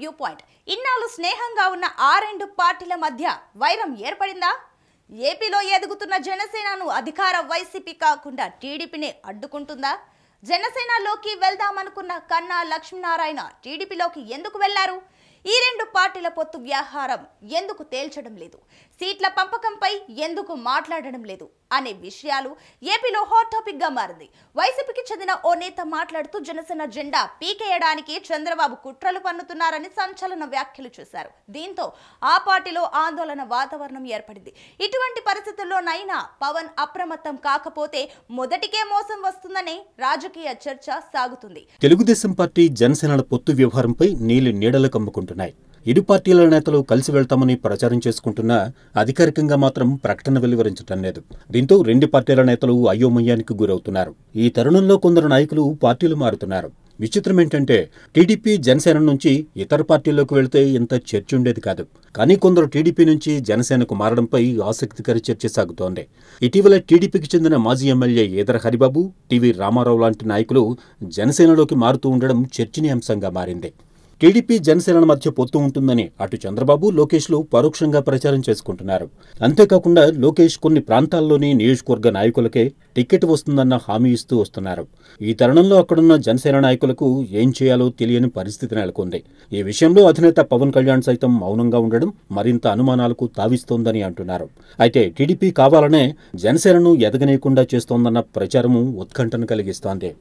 view point ఇన్నాళ్ళు స్నేహంగా ఉన్న ఆ రెండు పార్టీల మధ్య వైరం ఏర్పడిందా ఏపీలో ఎదుగుతున్న జనసేనను అధికార వైసీపీ కాకుండా టీడీపీని అడ్డుకుంటుందా జనసేనలోకి వెళ్దామనుకున్న కన్నా లక్ష్మీనారాయణ టీడీపీలోకి ఎందుకు వెళ్లారు ఈ రెండు పార్టీల పొత్తు వ్యవహారం ఎందుకు తేల్చడం లేదు సీట్ల పంపకంపై ఎందుకు మాట్లాడడం లేదు అనే విషయాలు ఏపీలో హాట్ టాపిక్ గా మారింది వైసీపీకి చెందిన ఓ నేత మాట్లాడుతూ జనసేన జెండా పీకేయడానికి చంద్రబాబు కుట్రలు పన్నుతున్నారని సంచలన వ్యాఖ్యలు చేశారు దీంతో ఆ పార్టీలో ఆందోళన వాతావరణం ఏర్పడింది ఇటువంటి పరిస్థితుల్లోనైనా పవన్ అప్రమత్తం కాకపోతే మొదటికే మోసం వస్తుందని రాజకీయ చర్చ సాగుతుంది తెలుగుదేశం పార్టీ జనసేన పొత్తు వ్యవహారంపై నీలి నీడలు కమ్ముకుంటుంది చేసుకుంటున్నాయి ఇరు పార్టీల నేతలు కలిసి వెళ్తామని ప్రచారం చేసుకుంటున్నా అధికారికంగా మాత్రం ప్రకటన వెలువరించటం లేదు దీంతో రెండు పార్టీల నేతలు అయోమయానికి గురవుతున్నారు ఈ తరుణంలో కొందరు నాయకులు పార్టీలు మారుతున్నారు విచిత్రం ఏంటంటే టీడీపీ జనసేన నుంచి ఇతర పార్టీల్లోకి వెళ్తే ఇంత చర్చ ఉండేది కాదు కానీ కొందరు టీడీపీ నుంచి జనసేనకు మారడంపై ఆసక్తికర చర్చ సాగుతోంది ఇటీవల టీడీపీకి చెందిన మాజీ ఎమ్మెల్యే ఈదర హరిబాబు టీవీ రామారావు లాంటి నాయకులు జనసేనలోకి మారుతూ ఉండడం చర్చనీయాంశంగా మారింది టీడీపీ జనసేన మధ్య పొత్తు ఉంటుందని అటు చంద్రబాబు లోకేష్లు పరోక్షంగా ప్రచారం చేసుకుంటున్నారు అంతేకాకుండా లోకేష్ కొన్ని ప్రాంతాల్లోని నియోజకవర్గ నాయకులకే టికెట్ వస్తుందన్న హామీ ఇస్తూ వస్తున్నారు ఈ తరుణంలో అక్కడున్న జనసేన నాయకులకు ఏం చేయాలో తెలియని పరిస్థితి నెలకొంది ఈ విషయంలో అధినేత పవన్ కళ్యాణ్ సైతం మౌనంగా ఉండడం మరింత అనుమానాలకు తావిస్తోందని అంటున్నారు అయితే టీడీపీ కావాలనే జనసేనను ఎదగనీయకుండా చేస్తోందన్న ప్రచారము ఉత్కంఠను కలిగిస్తోంది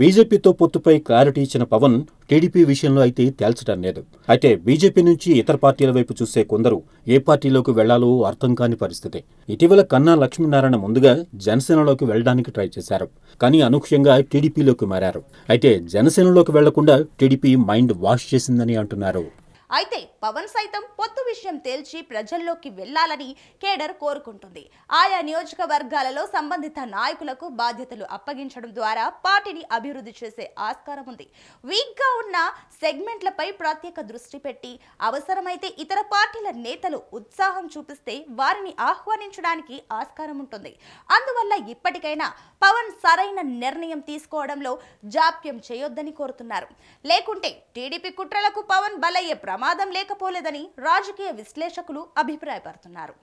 బీజేపీతో పొత్తుపై క్లారిటీ ఇచ్చిన పవన్ టీడీపీ విషయంలో అయితే తేల్చడం లేదు అయితే బీజేపీ నుంచి ఇతర పార్టీల వైపు చూసే కొందరు ఏ పార్టీలోకి వెళ్లాలో అర్థం కాని పరిస్థితి ఇటీవల కన్నా లక్ష్మీనారాయణ ముందుగా జనసేనలోకి వెళ్ళడానికి ట్రై చేశారు కానీ అనూహ్యంగా టీడీపీలోకి మారారు అయితే జనసేనలోకి వెళ్లకుండా టీడీపీ మైండ్ వాష్ చేసిందని అంటున్నారు అయితే పవన్ సైతం పొత్తు విషయం తేల్చి ప్రజల్లోకి వెళ్లాలని కేడర్ కోరుకుంటుంది ఆయా నియోజకవర్గాలలో సంబంధిత నాయకులకు బాధ్యతలు అప్పగించడం ద్వారా పార్టీని అభివృద్ధి చేసే ఆస్కారం ఉంది వీక్గా ఉన్న సెగ్మెంట్లపై ప్రత్యేక దృష్టి పెట్టి అవసరమైతే ఇతర పార్టీల నేతలు ఉత్సాహం చూపిస్తే వారిని ఆహ్వానించడానికి ఆస్కారం ఉంటుంది అందువల్ల ఇప్పటికైనా పవన్ సరైన నిర్ణయం తీసుకోవడంలో జాప్యం చేయొద్దని కోరుతున్నారు లేకుంటే టీడీపీ కుట్రలకు పవన్ బలయ్యే ప్రమాదం లేక లేకపోలేదని రాజకీయ విశ్లేషకులు అభిప్రాయపడుతున్నారు